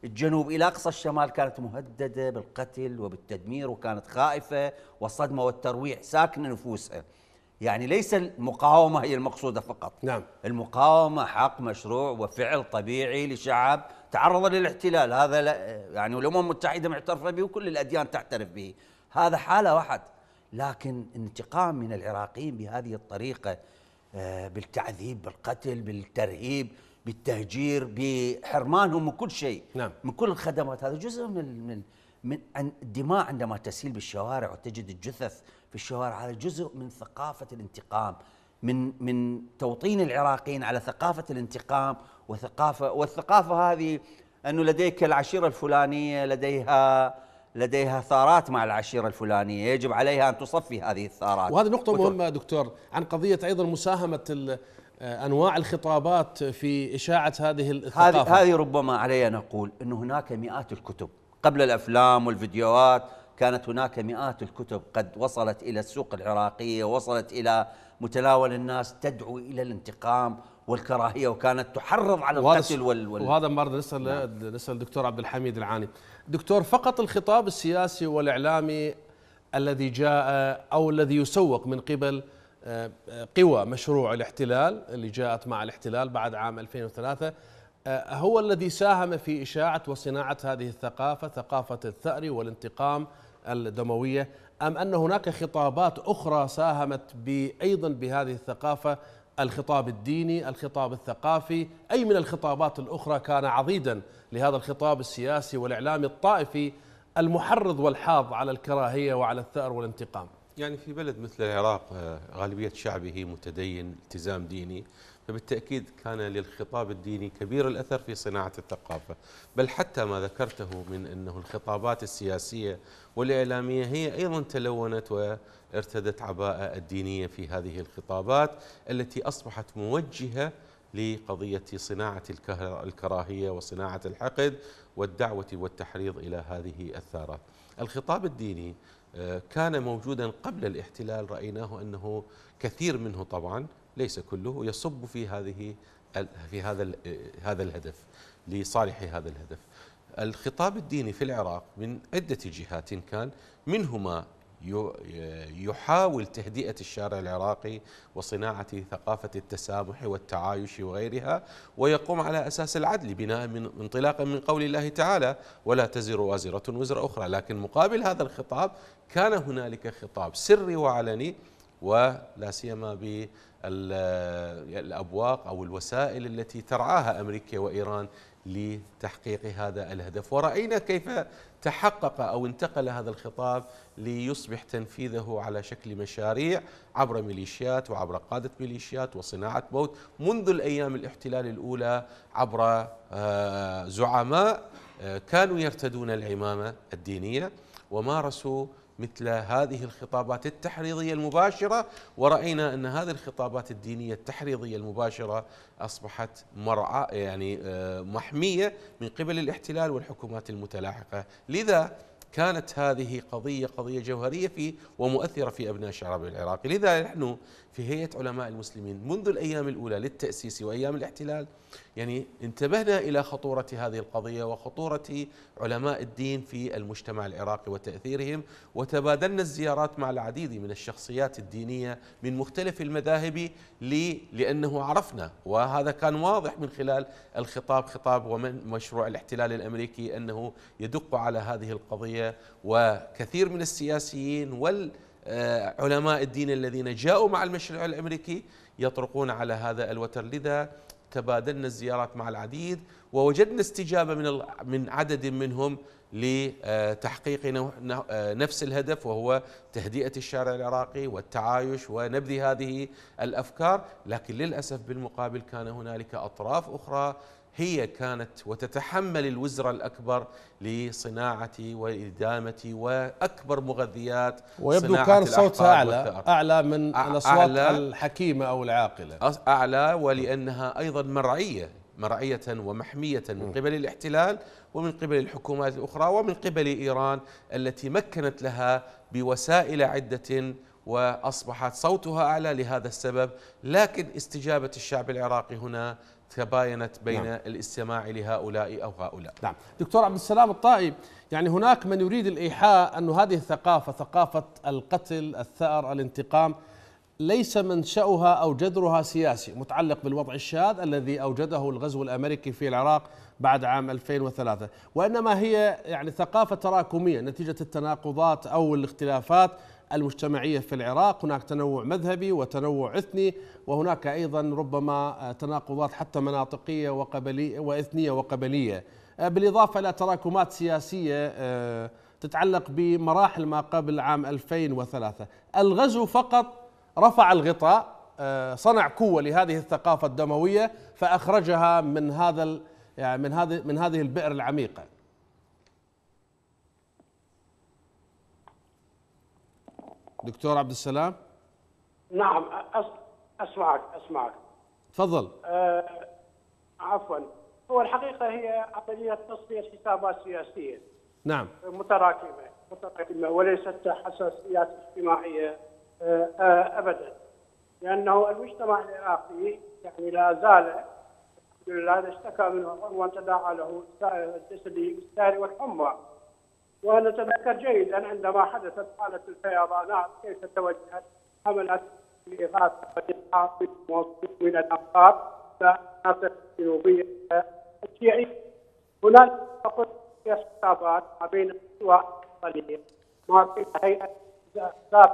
الجنوب إلى أقصى الشمال كانت مهددة بالقتل وبالتدمير وكانت خائفة والصدمة والترويع ساكنة نفوسها يعني ليس المقاومة هي المقصودة فقط نعم المقاومة حق مشروع وفعل طبيعي لشعب تعرض للاحتلال هذا يعني الأمم المتحدة معترفة به وكل الأديان تعترف به هذا حالة واحد لكن انتقام من العراقيين بهذه الطريقة آه، بالتعذيب بالقتل بالترهيب بالتهجير بحرمانهم من كل شيء نعم. من كل الخدمات هذا جزء من من من الدماء عندما تسيل بالشوارع وتجد الجثث في الشوارع هذا جزء من ثقافة الانتقام من من توطين العراقيين على ثقافة الانتقام وثقافة والثقافة هذه أنه لديك العشيرة الفلانية لديها لديها ثارات مع العشيرة الفلانية يجب عليها أن تصفي هذه الثارات وهذه نقطة مهمة دكتور عن قضية أيضا مساهمة آه، انواع الخطابات في اشاعه هذه الثقافه هذه هذه ربما علي ان اقول ان هناك مئات الكتب قبل الافلام والفيديوهات كانت هناك مئات الكتب قد وصلت الى السوق العراقيه وصلت الى متناول الناس تدعو الى الانتقام والكراهيه وكانت تحرض على القتل وال, وال وهذا برضه لسه نعم. لسه الدكتور عبد الحميد العاني دكتور فقط الخطاب السياسي والاعلامي الذي جاء او الذي يسوق من قبل آه، قوى مشروع الاحتلال اللي جاءت مع الاحتلال بعد عام 2003 آه، هو الذي ساهم في اشاعه وصناعه هذه الثقافه ثقافه الثأر والانتقام الدمويه ام ان هناك خطابات اخرى ساهمت ايضا بهذه الثقافه الخطاب الديني الخطاب الثقافي أي من الخطابات الأخرى كان عضيدا لهذا الخطاب السياسي والإعلامي الطائفي المحرض والحاض على الكراهية وعلى الثأر والانتقام يعني في بلد مثل العراق آه، غالبية شعبه متدين التزام ديني فبالتأكيد كان للخطاب الديني كبير الأثر في صناعة الثقافة بل حتى ما ذكرته من أنه الخطابات السياسية والإعلامية هي أيضا تلونت وارتدت عباءة الدينية في هذه الخطابات التي أصبحت موجهة لقضية صناعة الكراهية وصناعة الحقد والدعوة والتحريض إلى هذه الثارات الخطاب الديني آه، كان موجودا قبل الاحتلال رأيناه أنه كثير منه طبعا ليس كله يصب في هذه في هذا هذا الهدف لصالح هذا الهدف الخطاب الديني في العراق من عدة جهات كان منهما يحاول تهدئة الشارع العراقي وصناعة ثقافة التسامح والتعايش وغيرها ويقوم على أساس العدل بناء من انطلاقا من قول الله تعالى ولا تزر وازرة وزر أخرى لكن مقابل هذا الخطاب كان هنالك خطاب سري وعلني ولا سيما بالابواق او الوسائل التي ترعاها امريكا وايران لتحقيق هذا الهدف ورأينا كيف تحقق أو انتقل هذا الخطاب ليصبح تنفيذه على شكل مشاريع عبر ميليشيات وعبر قادة ميليشيات وصناعة موت منذ الأيام الاحتلال الأولى عبر آه، زعماء آه، كانوا يرتدون العمامة الدينية ومارسوا مثل هذه الخطابات التحريضيه المباشره وراينا ان هذه الخطابات الدينيه التحريضيه المباشره اصبحت مرعى يعني آه، محميه من قبل الاحتلال والحكومات المتلاحقه، لذا كانت هذه قضيه قضيه جوهريه في ومؤثره في ابناء الشعب العراقي، لذا نحن في هيئة علماء المسلمين منذ الأيام الأولى للتأسيس وأيام الاحتلال يعني انتبهنا إلى خطورة هذه القضية وخطورة علماء الدين في المجتمع العراقي وتأثيرهم وتبادلنا الزيارات مع العديد من الشخصيات الدينية من مختلف المذاهب لأنه عرفنا وهذا كان واضح من خلال الخطاب خطاب ومن مشروع الاحتلال الأمريكي أنه يدق على هذه القضية وكثير من السياسيين وال آه، علماء الدين الذين جاءوا مع المشروع الامريكي يطرقون على هذا الوتر لذا تبادلنا الزيارات مع العديد ووجدنا استجابه من من عدد منهم لتحقيق آه، نفس الهدف وهو تهدئه الشارع العراقي والتعايش ونبذ هذه الافكار لكن للاسف بالمقابل كان هنالك اطراف اخرى هي كانت وتتحمل الوزر الأكبر لصناعة وإدامة وأكبر مغذيات ويبدو كان صوتها أعلى أعلى من الأصوات الحكيمة أو العاقلة أعلى ولأنها أيضا مرعية مرعية ومحمية من قبل الاحتلال ومن قبل الحكومات الأخرى ومن قبل إيران التي مكنت لها بوسائل عدة وأصبحت صوتها أعلى لهذا السبب لكن استجابة الشعب العراقي هنا تباينت بين نعم. الاستماع لهؤلاء أو هؤلاء نعم دكتور عبد السلام الطائي يعني هناك من يريد الإيحاء أن هذه الثقافة ثقافة القتل الثأر الانتقام ليس منشأها أو جذرها سياسي متعلق بالوضع الشاذ الذي أوجده الغزو الأمريكي في العراق بعد عام 2003 وإنما هي يعني ثقافة تراكمية نتيجة التناقضات أو الاختلافات المجتمعية في العراق هناك تنوع مذهبي وتنوع إثني وهناك أيضا ربما تناقضات حتى مناطقية وقبلية وإثنية وقبلية آه، بالإضافة إلى تراكمات سياسية آه، تتعلق بمراحل ما قبل عام 2003 الغزو فقط رفع الغطاء آه، صنع قوة لهذه الثقافة الدموية فأخرجها من هذا يعني من هذه من هذه البئر العميقة دكتور عبد السلام نعم اسمعك اسمعك تفضل آه عفوا هو الحقيقه هي عمليه تصفيه حسابات سياسيه نعم متراكمه متراكمه وليست حساسيات اجتماعيه آه آه ابدا لانه المجتمع العراقي يعني لا زال الحمد لله اشتكى منه عنوان تداعى له الجسدي بالسهر والحمى ونتذكر جيدا عندما حدثت حالة الفيضانات كيف توجهت حملت الإغاثة والإسعاف من الأمطار مناطق الجنوبيه الشيعية هناك تقول خلافات ما بين القوى الوطنية ما بين هيئة ذات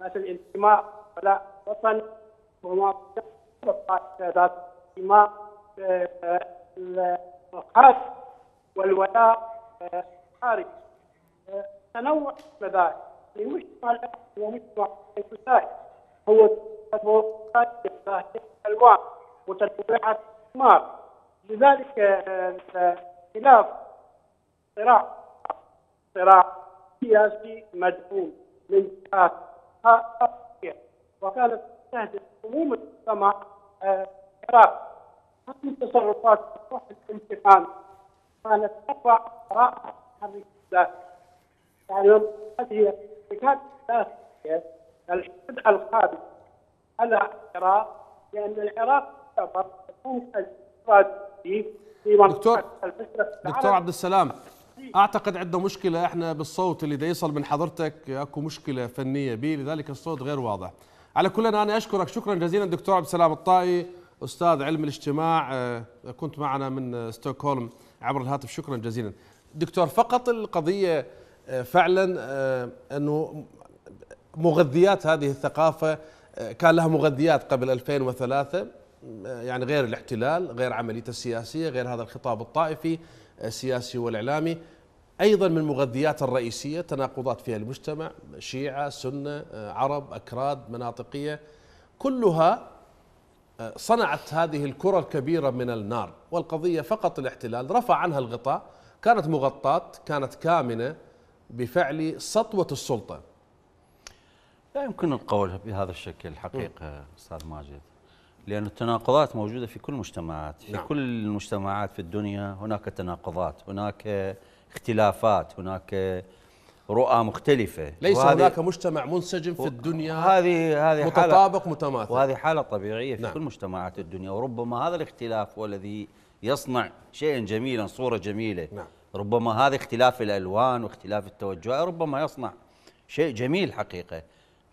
ذات الانتماء ولا وطن وما بين ذات الانتماء الخاص آه، آه، والولاء آه، الخارج آه، تنوع المذاهب لمجتمع هو ومجتمع السوسايتي هو الألوان وتنوعات الاستثمار لذلك الخلاف آه، صراع صراع سياسي مدعوم من جهات وكانت تهدف عموم المجتمع العراق آه، هذه التصرفات تروح الامتحان كانت تقع قراءة يعني هذه الشركات الحد الخامس على العراق لان العراق تعتبر في دكتور دكتور عبد السلام اعتقد عندنا مشكله احنا بالصوت اللي دا يصل من حضرتك اكو مشكله فنيه به لذلك الصوت غير واضح على كل انا اشكرك شكرا جزيلا دكتور عبد السلام الطائي استاذ علم الاجتماع آه، كنت معنا من آه، ستوكهولم عبر الهاتف شكرا جزيلا دكتور فقط القضيه آه، فعلا آه، انه مغذيات هذه الثقافه آه، كان لها مغذيات قبل 2003 يعني غير الاحتلال غير عمليته السياسيه غير هذا الخطاب الطائفي السياسي والاعلامي ايضا من مغذيات الرئيسيه تناقضات فيها المجتمع شيعه سنه عرب اكراد مناطقيه كلها صنعت هذه الكره الكبيره من النار والقضيه فقط الاحتلال رفع عنها الغطاء كانت مغطاة كانت كامنة بفعل سطوة السلطة لا يمكن القول بهذا الشكل الحقيقة أستاذ ماجد لأن التناقضات موجودة في كل المجتمعات في نعم. كل المجتمعات في الدنيا هناك تناقضات هناك اختلافات هناك رؤى مختلفة ليس هناك مجتمع منسجم في الدنيا هذه هذه متطابق متماثل وهذه حالة طبيعية في نعم. كل مجتمعات الدنيا وربما هذا الاختلاف هو الذي يصنع شيئا جميلا صورة جميلة نعم. ربما هذا اختلاف الألوان واختلاف التوجهات ربما يصنع شيء جميل حقيقة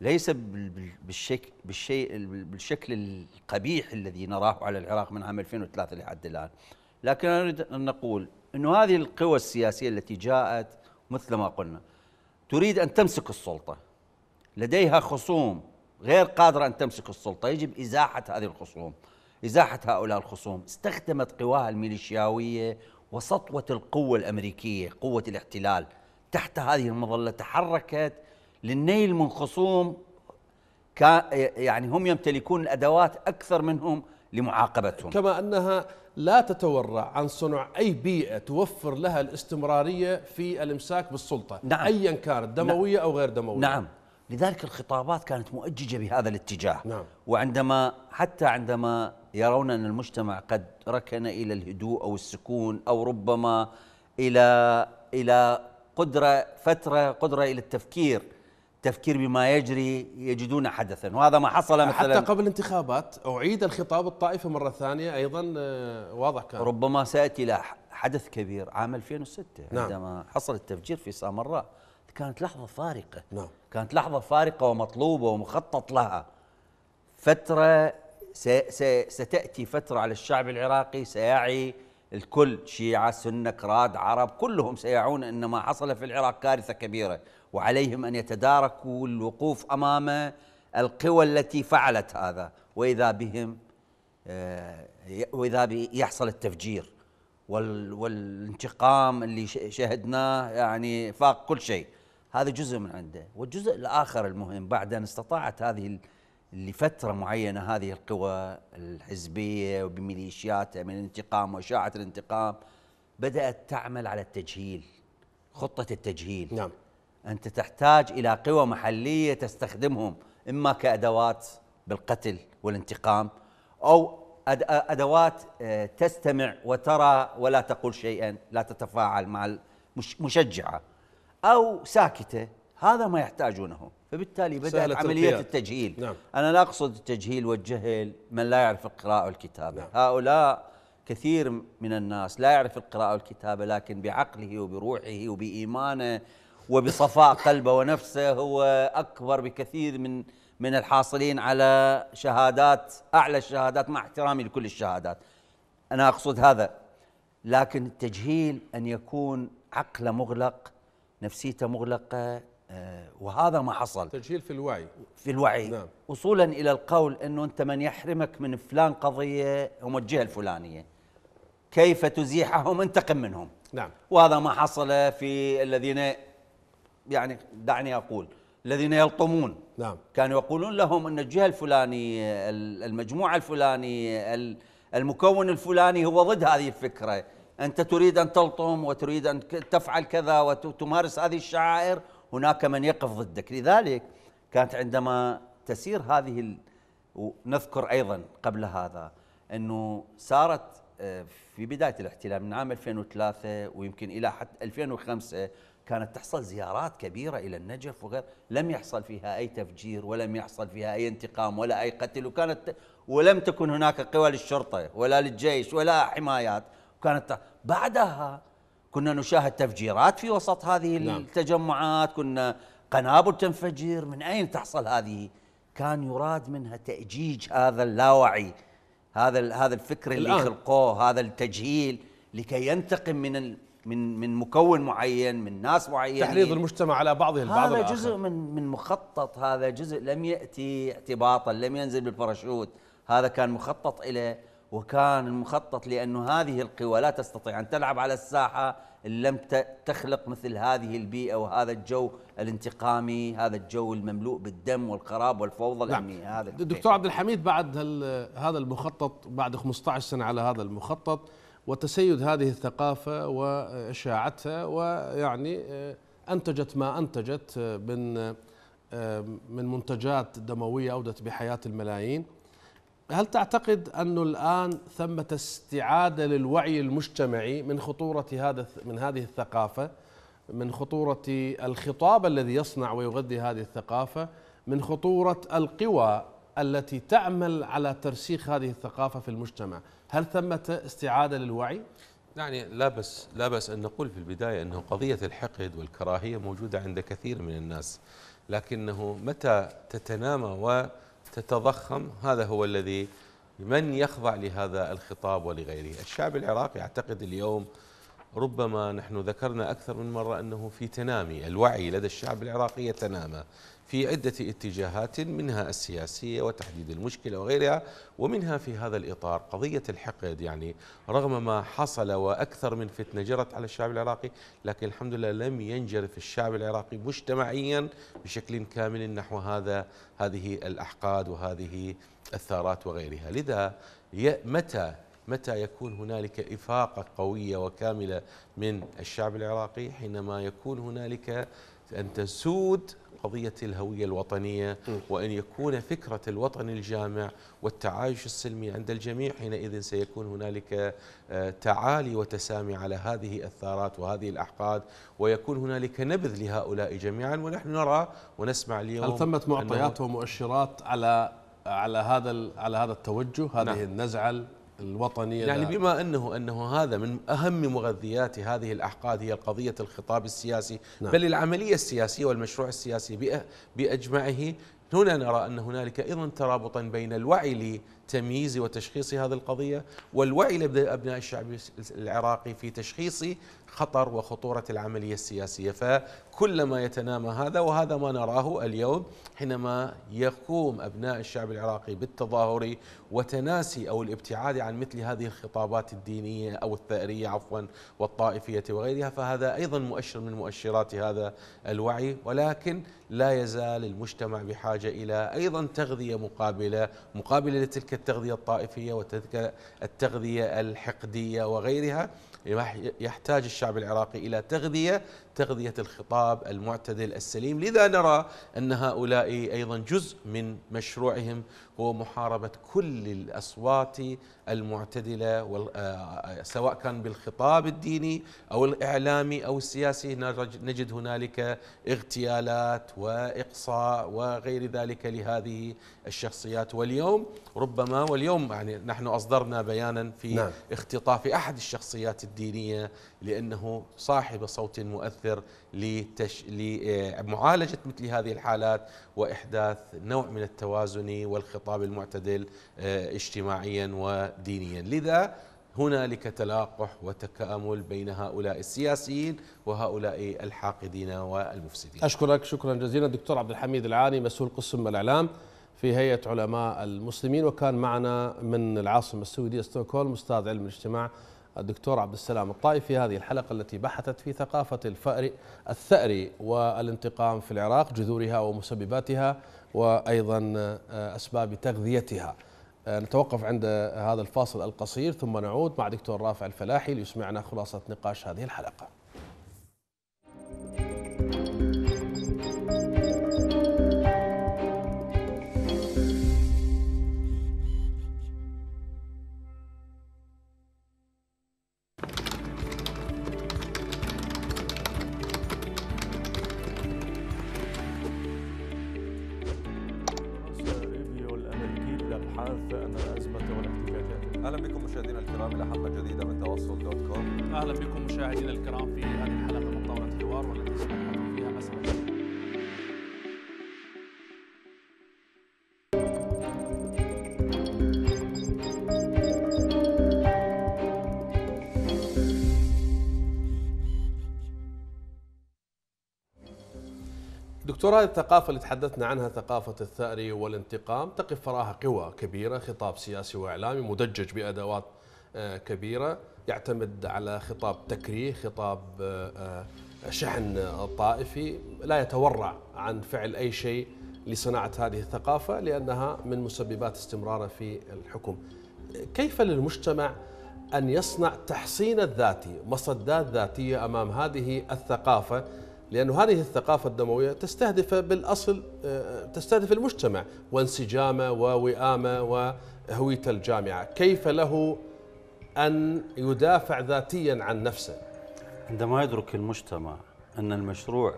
ليس بالشكل بالشيء بالشكل القبيح الذي نراه على العراق من عام 2003 لحد الآن لكن أريد أن نقول أنه هذه القوى السياسية التي جاءت مثل ما قلنا تريد أن تمسك السلطة لديها خصوم غير قادرة أن تمسك السلطة يجب إزاحة هذه الخصوم إزاحة هؤلاء الخصوم استخدمت قواها الميليشياوية وسطوة القوة الأمريكية قوة الاحتلال تحت هذه المظلة تحركت للنيل من خصوم يعني هم يمتلكون الأدوات أكثر منهم لمعاقبتهم كما أنها لا تتورع عن صنع أي بيئة توفر لها الاستمرارية في الإمساك بالسلطة نعم. أيا كانت دموية نعم. أو غير دموية نعم لذلك الخطابات كانت مؤججة بهذا الاتجاه نعم. وعندما حتى عندما يرون أن المجتمع قد ركن إلى الهدوء أو السكون أو ربما إلى إلى قدرة فترة قدرة إلى التفكير تفكير بما يجري يجدون حدثا وهذا ما حصل مثلا حتى قبل الانتخابات أعيد الخطاب الطائفة مرة ثانية أيضا آه، واضح كان ربما سأتي إلى حدث كبير عام 2006 نعم. عندما حصل التفجير في سامراء كانت لحظة فارقة نعم. كانت لحظة فارقة ومطلوبة ومخطط لها فترة ستأتي فترة على الشعب العراقي سيعي الكل شيعة سنة كراد عرب كلهم سيعون أن ما حصل في العراق كارثة كبيرة وعليهم أن يتداركوا الوقوف أمام القوى التي فعلت هذا وإذا بهم آه، وإذا يحصل التفجير والانتقام اللي شهدناه يعني فاق كل شيء هذا جزء من عنده والجزء الآخر المهم بعد أن استطاعت هذه لفترة معينة هذه القوى الحزبية وبميليشياتها من الانتقام وشاعة الانتقام بدأت تعمل على التجهيل خطة التجهيل نعم أنت تحتاج إلى قوى محلية تستخدمهم إما كأدوات بالقتل والانتقام أو أدوات آه، تستمع وترى ولا تقول شيئا لا تتفاعل مع المشجعة أو ساكتة هذا ما يحتاجونه فبالتالي بدأت عملية القياد. التجهيل نعم. أنا لا أقصد التجهيل والجهل من لا يعرف القراءة والكتابة نعم. هؤلاء كثير من الناس لا يعرف القراءة والكتابة لكن بعقله وبروحه وبإيمانه وبصفاء قلبه ونفسه هو أكبر بكثير من من الحاصلين على شهادات أعلى الشهادات مع احترامي لكل الشهادات أنا أقصد هذا لكن التجهيل أن يكون عقله مغلق نفسيته مغلقة آه، وهذا ما حصل تجهيل في الوعي في الوعي نعم. وصولا الى القول انه انت من يحرمك من فلان قضيه هم الجهه الفلانيه كيف تزيحهم انتقم منهم نعم وهذا ما حصل في الذين يعني دعني اقول الذين يلطمون نعم كانوا يقولون لهم ان الجهه الفلانيه المجموعه الفلانيه المكون الفلاني هو ضد هذه الفكره انت تريد ان تلطم وتريد ان تفعل كذا وتمارس هذه الشعائر هناك من يقف ضدك لذلك كانت عندما تسير هذه ال... ونذكر ايضا قبل هذا انه صارت آه، في بدايه الاحتلال من عام 2003 ويمكن الى حتى 2005 كانت تحصل زيارات كبيره الى النجف وغير لم يحصل فيها اي تفجير ولم يحصل فيها اي انتقام ولا اي قتل وكانت ولم تكن هناك قوى للشرطه ولا للجيش ولا حمايات وكانت بعدها كنا نشاهد تفجيرات في وسط هذه نعم. التجمعات كنا قنابل تنفجر من أين تحصل هذه كان يراد منها تأجيج هذا اللاوعي هذا هذا الفكر اللي خلقوه هذا التجهيل لكي ينتقم من من من مكون معين من ناس معينين تحريض المجتمع على بعضه البعض هذا جزء من من مخطط هذا جزء لم ياتي اعتباطا لم ينزل بالباراشوت هذا كان مخطط اليه وكان المخطط لأنه هذه القوى لا تستطيع أن تلعب على الساحة إن لم تخلق مثل هذه البيئة وهذا الجو الانتقامي هذا الجو المملوء بالدم والخراب والفوضى نعم. الأمنية نعم. هذا دكتور عبد الحميد بعد هذا المخطط بعد 15 سنة على هذا المخطط وتسيد هذه الثقافة وإشاعتها ويعني آه، أنتجت ما أنتجت آه، من آه، من منتجات دموية أودت بحياة الملايين هل تعتقد أنه الآن ثمة استعادة للوعي المجتمعي من خطورة هذا من هذه الثقافة من خطورة الخطاب الذي يصنع ويغذي هذه الثقافة من خطورة القوى التي تعمل على ترسيخ هذه الثقافة في المجتمع هل ثمة استعادة للوعي؟ يعني لا بس لا بس ان نقول في البدايه انه قضيه الحقد والكراهيه موجوده عند كثير من الناس لكنه متى تتنامى و تتضخم هذا هو الذي من يخضع لهذا الخطاب ولغيره الشعب العراقي أعتقد اليوم ربما نحن ذكرنا أكثر من مرة أنه في تنامي الوعي لدى الشعب العراقي تنامى في عدة اتجاهات منها السياسية وتحديد المشكلة وغيرها ومنها في هذا الإطار قضية الحقد يعني رغم ما حصل وأكثر من فتنة جرت على الشعب العراقي لكن الحمد لله لم ينجرف الشعب العراقي مجتمعيا بشكل كامل نحو هذا هذه الأحقاد وهذه الثارات وغيرها لذا متى متى يكون هنالك إفاقة قوية وكاملة من الشعب العراقي حينما يكون هنالك أن تسود قضية الهوية الوطنية وأن يكون فكرة الوطن الجامع والتعايش السلمي عند الجميع حينئذ سيكون هنالك آه، تعالي وتسامي على هذه الثارات وهذه الأحقاد ويكون هنالك نبذ لهؤلاء جميعا ونحن نرى ونسمع اليوم هل ثمت معطيات ومؤشرات على على هذا على هذا التوجه هذه نعم. النزعه الوطني يعني بما أنه أنه هذا من أهم مغذيات هذه الأحقاد هي قضية الخطاب السياسي نعم. بل العملية السياسية والمشروع السياسي بأجمعه هنا نرى أن هنالك أيضا ترابطا بين الوعي تمييز وتشخيص هذه القضية والوعي ابناء الشعب العراقي في تشخيص خطر وخطورة العملية السياسية فكلما يتنامى هذا وهذا ما نراه اليوم حينما يقوم أبناء الشعب العراقي بالتظاهر وتناسي أو الابتعاد عن مثل هذه الخطابات الدينية أو الثأرية عفوا والطائفية وغيرها فهذا أيضا مؤشر من مؤشرات هذا الوعي ولكن لا يزال المجتمع بحاجة إلى أيضا تغذية مقابلة مقابلة لتلك التغذية الطائفية والتغذية الحقدية وغيرها يحتاج الشعب العراقي إلى تغذية تغذية الخطاب المعتدل السليم لذا نرى أن هؤلاء أيضا جزء من مشروعهم هو محاربة كل الأصوات المعتدلة آه، سواء كان بالخطاب الديني أو الإعلامي أو السياسي نجد هنالك اغتيالات وإقصاء وغير ذلك لهذه الشخصيات واليوم ربما واليوم يعني نحن أصدرنا بيانا في نعم. اختطاف أحد الشخصيات الدينية لأنه صاحب صوت مؤثر مؤثر لتش... لمعالجة مثل هذه الحالات وإحداث نوع من التوازن والخطاب المعتدل آه، اجتماعيا ودينيا لذا هنالك تلاقح وتكامل بين هؤلاء السياسيين وهؤلاء الحاقدين والمفسدين أشكرك شكرا جزيلا دكتور عبد الحميد العاني مسؤول قسم الإعلام في هيئة علماء المسلمين وكان معنا من العاصمة السويدية ستوكهولم أستاذ علم الاجتماع الدكتور عبد السلام الطائفي هذه الحلقة التي بحثت في ثقافة الفأر الثأر والانتقام في العراق جذورها ومسبباتها وأيضا آه، أسباب تغذيتها آه، نتوقف عند هذا الفاصل القصير ثم نعود مع دكتور رافع الفلاحي ليسمعنا خلاصة نقاش هذه الحلقة وراء الثقافة اللي تحدثنا عنها ثقافة الثأر والانتقام تقف فراها قوى كبيرة خطاب سياسي وإعلامي مدجج بأدوات آه، كبيرة يعتمد على خطاب تكريه خطاب آه، آه، شحن طائفي لا يتورع عن فعل أي شيء لصناعة هذه الثقافة لأنها من مسببات استمراره في الحكم كيف للمجتمع أن يصنع تحصين الذاتي مصدات ذاتية أمام هذه الثقافة لأن هذه الثقافة الدموية تستهدف بالأصل آه، تستهدف المجتمع وانسجامه ووئامه وهويته الجامعة كيف له أن يدافع ذاتيا عن نفسه عندما يدرك المجتمع أن المشروع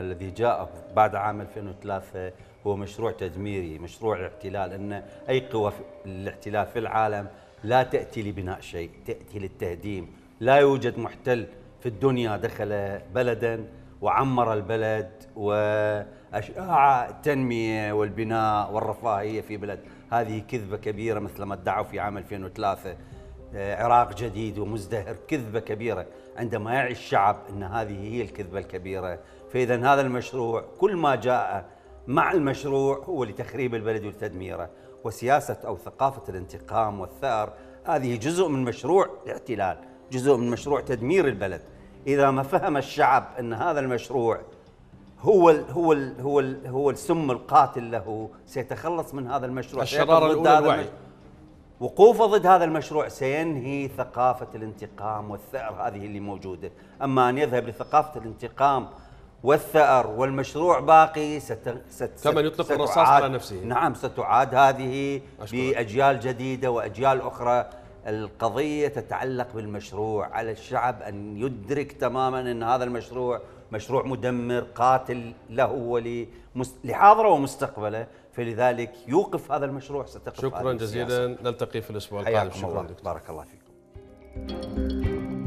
الذي جاء بعد عام 2003 هو مشروع تدميري مشروع الاحتلال أن أي قوى الاحتلال في العالم لا تأتي لبناء شيء تأتي للتهديم لا يوجد محتل في الدنيا دخل بلدا وعمر البلد وأشاع التنمية والبناء والرفاهية في بلد هذه كذبة كبيرة مثل ما ادعوا في عام 2003 آه، عراق جديد ومزدهر كذبة كبيرة عندما يعي الشعب أن هذه هي الكذبة الكبيرة فإذا هذا المشروع كل ما جاء مع المشروع هو لتخريب البلد ولتدميره وسياسة أو ثقافة الانتقام والثأر هذه جزء من مشروع الاحتلال جزء من مشروع تدمير البلد اذا ما فهم الشعب ان هذا المشروع هو الـ هو الـ هو الـ هو السم القاتل له سيتخلص من هذا المشروع الشراره الاولى الوعي وقوفه ضد هذا المشروع سينهي ثقافة الانتقام والثأر هذه اللي موجودة أما أن يذهب لثقافة الانتقام والثأر والمشروع باقي ست ست كمن يطلق الرصاص على نفسه نعم ستعاد هذه أشكرك. بأجيال جديدة وأجيال أخرى القضية تتعلق بالمشروع على الشعب أن يدرك تماما أن هذا المشروع مشروع مدمر قاتل له ولحاضره ومستقبله فلذلك يوقف هذا المشروع ستقف شكرا جزيلا نلتقي في الأسبوع القادم شكرا الله. بارك الله فيكم